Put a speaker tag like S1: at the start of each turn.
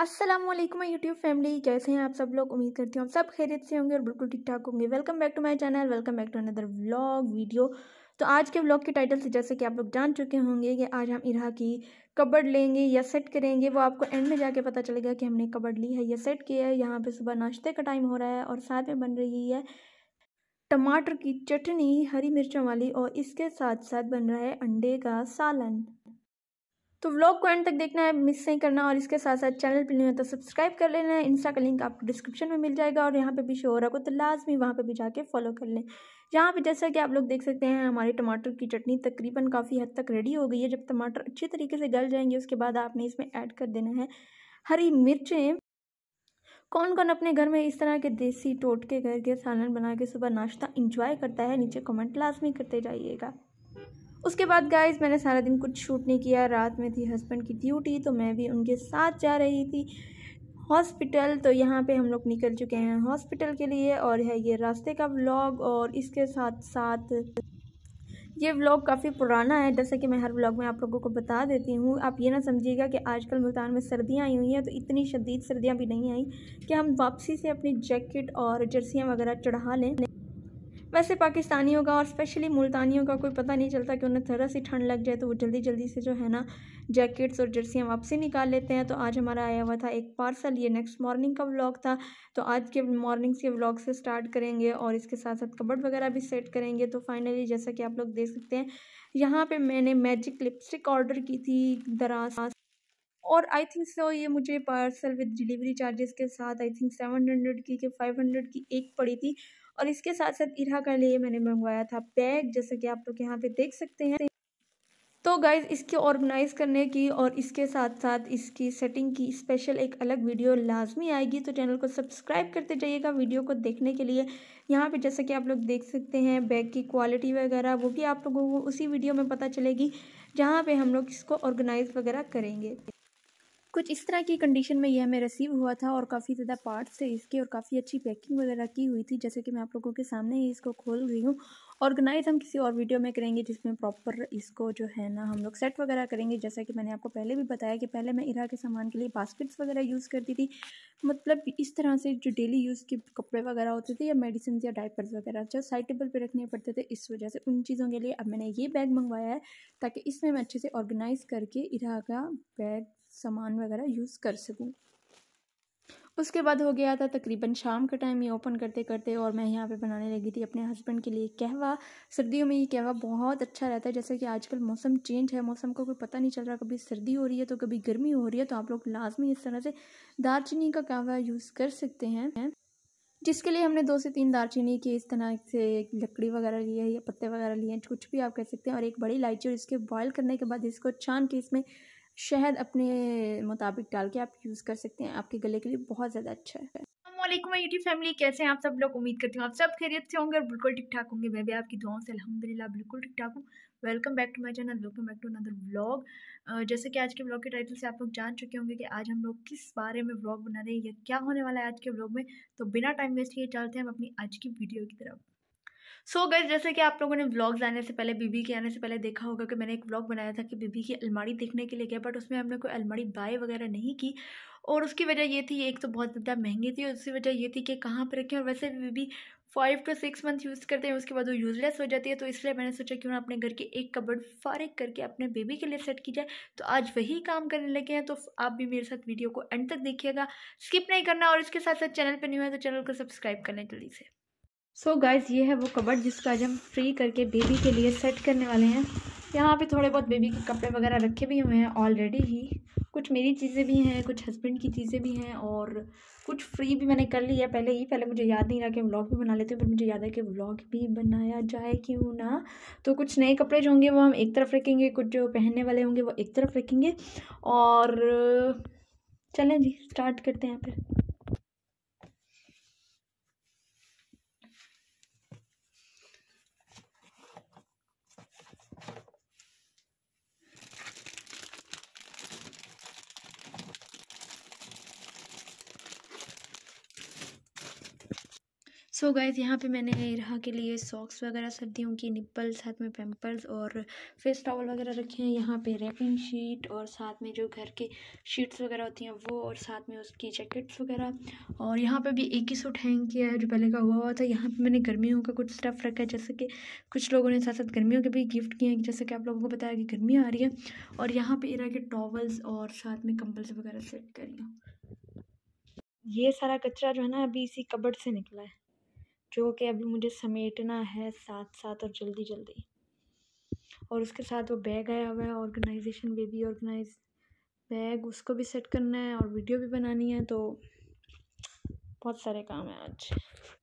S1: Aslam YouTube family कैसे हैं आप सब लोग उम्मीद करती हूँ आप सब खैरियत से होंगे और बिल्कुल ठीक ठाक होंगे welcome back to my channel welcome back to another vlog video तो आज के व्लॉग के टाइटल से जैसे कि आप लोग जान चुके होंगे कि आज हम इरा की कबड़ लेंगे या सेट करेंगे वो आपको एंड में जाके पता चलेगा कि हमने कबड़ ली है या सेट किया है यहाँ पर सुबह नाश्ते का टाइम हो रहा है और साथ में बन रही है टमाटर की चटनी हरी मिर्चों वाली और इसके साथ साथ बन रहा है अंडे का सालन तो व्लॉग को एंड तक देखना है मिस नहीं करना और इसके साथ साथ चैनल पर नहीं होता तो सब्सक्राइब कर लेना है इंस्टा का लिंक आपको डिस्क्रिप्शन में मिल जाएगा और यहाँ पे भी शो हो रहा को तो लाजमी वहाँ पे भी जाके फॉलो कर लें यहाँ पे जैसा कि आप लोग देख सकते हैं हमारे टमाटर की चटनी तकरीबन काफ़ी हद तक रेडी हो गई है जब टमाटर अच्छी तरीके से गल जाएंगे उसके बाद आपने इसमें ऐड कर देना है हरी मिर्चें कौन कौन अपने घर में इस तरह के देसी टोटके घर के सालन बना के सुबह नाश्ता इंजॉय करता है नीचे कमेंट लाजमी करते जाइएगा उसके बाद गाइज मैंने सारा दिन कुछ शूट नहीं किया रात में थी हस्बैंड की ड्यूटी तो मैं भी उनके साथ जा रही थी हॉस्पिटल तो यहाँ पे हम लोग निकल चुके हैं हॉस्पिटल के लिए और है ये रास्ते का व्लॉग और इसके साथ साथ ये व्लॉग काफ़ी पुराना है जैसा कि मैं हर व्लॉग में आप लोगों को बता देती हूँ आप ये ना समझिएगा कि आजकल मुल्तान में सर्दियाँ आई हुई हैं तो इतनी शदीद सर्दियाँ भी नहीं आई कि हम वापसी से अपनी जैकेट और जर्सियाँ वगैरह चढ़ा लें वैसे पाकिस्तानियों का और स्पेशली मुल्तानियों का कोई पता नहीं चलता कि उन्हें थोड़ा सी ठंड लग जाए तो वो जल्दी जल्दी से जो है ना जैकेट्स और जर्सियाँ वापसी निकाल लेते हैं तो आज हमारा आया हुआ था एक पार्सल ये नेक्स्ट मॉर्निंग का व्लॉग था तो आज के मॉर्निंग्स के व्लॉग से स्टार्ट करेंगे और इसके साथ साथ कबड़ वगैरह भी सेट करेंगे तो फाइनली जैसा कि आप लोग देख सकते हैं यहाँ पर मैंने मैजिक लिपस्टिक ऑर्डर की थी दराज और आई थिंक सो ये मुझे पार्सल विद डिलीवरी चार्जेस के साथ आई थिंक सेवन हंड्रेड की के फाइव हंड्रेड की एक पड़ी थी और इसके साथ साथ इरा का लिए मैंने मंगवाया था बैग जैसे कि आप लोग यहाँ पे देख सकते हैं तो गाइज़ इसके ऑर्गेनाइज़ करने की और इसके साथ साथ इसकी सेटिंग की स्पेशल एक अलग वीडियो लाजमी आएगी तो चैनल को सब्सक्राइब करते जाइएगा वीडियो को देखने के लिए यहाँ पे जैसा कि आप लोग देख सकते हैं बैग की क्वालिटी वगैरह वो भी आप लोगों को उसी वीडियो में पता चलेगी जहाँ पे हम लोग इसको ऑर्गेनाइज़ वगैरह करेंगे कुछ इस तरह की कंडीशन में यह हमें रिसीव हुआ था और काफ़ी ज़्यादा पार्ट्स थे इसके और काफ़ी अच्छी पैकिंग वगैरह की हुई थी जैसे कि मैं आप लोगों के सामने ही इसको खोल रही हूँ ऑर्गेनाइज हम किसी और वीडियो में करेंगे जिसमें प्रॉपर इसको जो है ना हम लोग सेट वगैरह करेंगे जैसा कि मैंने आपको पहले भी बताया कि पहले मैं इरा के सामान के लिए बास्केट्स वगैरह यूज़ करती थी मतलब इस तरह से जो डेली यूज़ के कपड़े वगैरह होते थे या मेडिसिन या डायपर्स वगैरह जो साइड टेबल पर रखने पड़ते थे इस वजह से उन चीज़ों के लिए अब मैंने ये बैग मंगवाया है ताकि इसमें मैं अच्छे से ऑर्गेनाइज़ करके इरा का बैग सामान वगैरह यूज़ कर सकूँ उसके बाद हो गया था तकरीबन शाम का टाइम ये ओपन करते करते और मैं यहाँ पे बनाने लगी थी अपने हस्बैंड के लिए कहवा सर्दियों में ये कहवा बहुत अच्छा रहता है जैसे कि आजकल मौसम चेंज है मौसम को कोई पता नहीं चल रहा कभी सर्दी हो रही है तो कभी गर्मी हो रही है तो आप लोग लाजमी इस तरह से दालचीनी का कहवा यूज़ कर सकते हैं जिसके लिए हमने दो से तीन दालचीनी के इस तरह से लकड़ी वगैरह ली है या पत्ते वगैरह लिए हैं कुछ भी आप कह सकते हैं और एक बड़ी इलायची और इसके बॉयल करने के बाद इसको छान के इसमें शहद अपने मुताबिक डाल के आप यूज़ कर सकते हैं आपके गले के लिए बहुत ज़्यादा अच्छा है अल्लाम यूट्यूब फैमिली कैसे हैं आप सब लोग उम्मीद करती हूँ आप सब खैरियत से होंगे और बिल्कुल ठीक ठाक होंगे मैं भी आपकी दुआओं से अलहमदिल्ला बिल्कुल ठीक ठाक हूँ welcome back to my channel welcome back to another vlog जैसे कि आज के व्लॉग के टाइटल से आप लोग जान चुके होंगे कि आज हम लोग किस बारे में व्लॉग बना रहे हैं या क्या होने वाला है आज के व्लॉग में तो बिना टाइम वेस्ट किए चलते हैं हम अपनी आज की वीडियो की तरफ सो so गज जैसे कि आप लोगों ने ब्लॉग्स आने से पहले बीबी के आने से पहले देखा होगा कि मैंने एक ब्लॉग बनाया था कि बीबी की अलमारी देखने के लिए गया बट उसमें हमने कोई अलमारी बाय वगैरह नहीं की और उसकी वजह ये थी एक तो बहुत ज़्यादा महंगी थी और उसकी वजह ये थी कि कहाँ पर रखें और वैसे भी BB five to six month use करते हैं उसके बाद वो यूज़लेस हो जाती है तो इसलिए मैंने सोचा क्यों ना अपने घर के एक कबर्ड फारिग करके अपने बेबी के लिए सेट की जाए तो आज वही काम करने लगे हैं तो आप भी मेरे साथ वीडियो को एंड तक देखिएगा स्किप नहीं करना और इसके साथ साथ चैनल पर न्यू है तो चैनल को सब्सक्राइब करना जल्दी से सो so गाइज़ ये है वो कबर्ड जिसका आज हम फ्री करके बेबी के लिए सेट करने वाले हैं यहाँ पे थोड़े बहुत बेबी के कपड़े वगैरह रखे भी हुए हैं ऑलरेडी ही कुछ मेरी चीज़ें भी हैं कुछ हस्बैंड की चीज़ें भी हैं और कुछ फ्री भी मैंने कर ली है पहले ही पहले मुझे याद नहीं रहा कि व्लॉग भी बना लेते हैं पर मुझे याद है कि व्लॉग भी बनाया जाए क्यों ना तो कुछ नए कपड़े जो होंगे वो हम एक तरफ रखेंगे कुछ जो पहनने वाले होंगे वो एक तरफ रखेंगे और चलें जी स्टार्ट करते हैं फिर सो गाइज़ यहाँ पे मैंने रहा के लिए सॉक्स वगैरह सर्दियों की निप्पल साथ में पेम्पल्स और फेस टॉवल वगैरह रखे हैं यहाँ पे रैपिंग शीट और साथ में जो घर के शीट्स वगैरह होती हैं वो और साथ में उसकी जैकेट्स वगैरह और यहाँ पे भी एक ही सूट हैंग किया है जो पहले का हुआ हुआ था यहाँ पर मैंने गर्मियों का कुछ स्टफ़ रखा है जैसे कि कुछ लोगों ने साथ साथ गर्मियों के भी गिफ्ट किए हैं जैसे कि आप लोगों को बताया कि गर्मी आ रही है और यहाँ पर इरा के टॉवल्स और साथ में कम्बल्स वगैरह सेट करी ये सारा कचरा जो है ना अभी इसी कबड़ से निकला है जो कि अभी मुझे समेटना है साथ साथ और जल्दी जल्दी और उसके साथ वो बैग आया हुआ है ऑर्गेनाइजेशन बेबी ऑर्गेनाइज बैग उसको भी सेट करना है और वीडियो भी बनानी है तो बहुत सारे काम है आज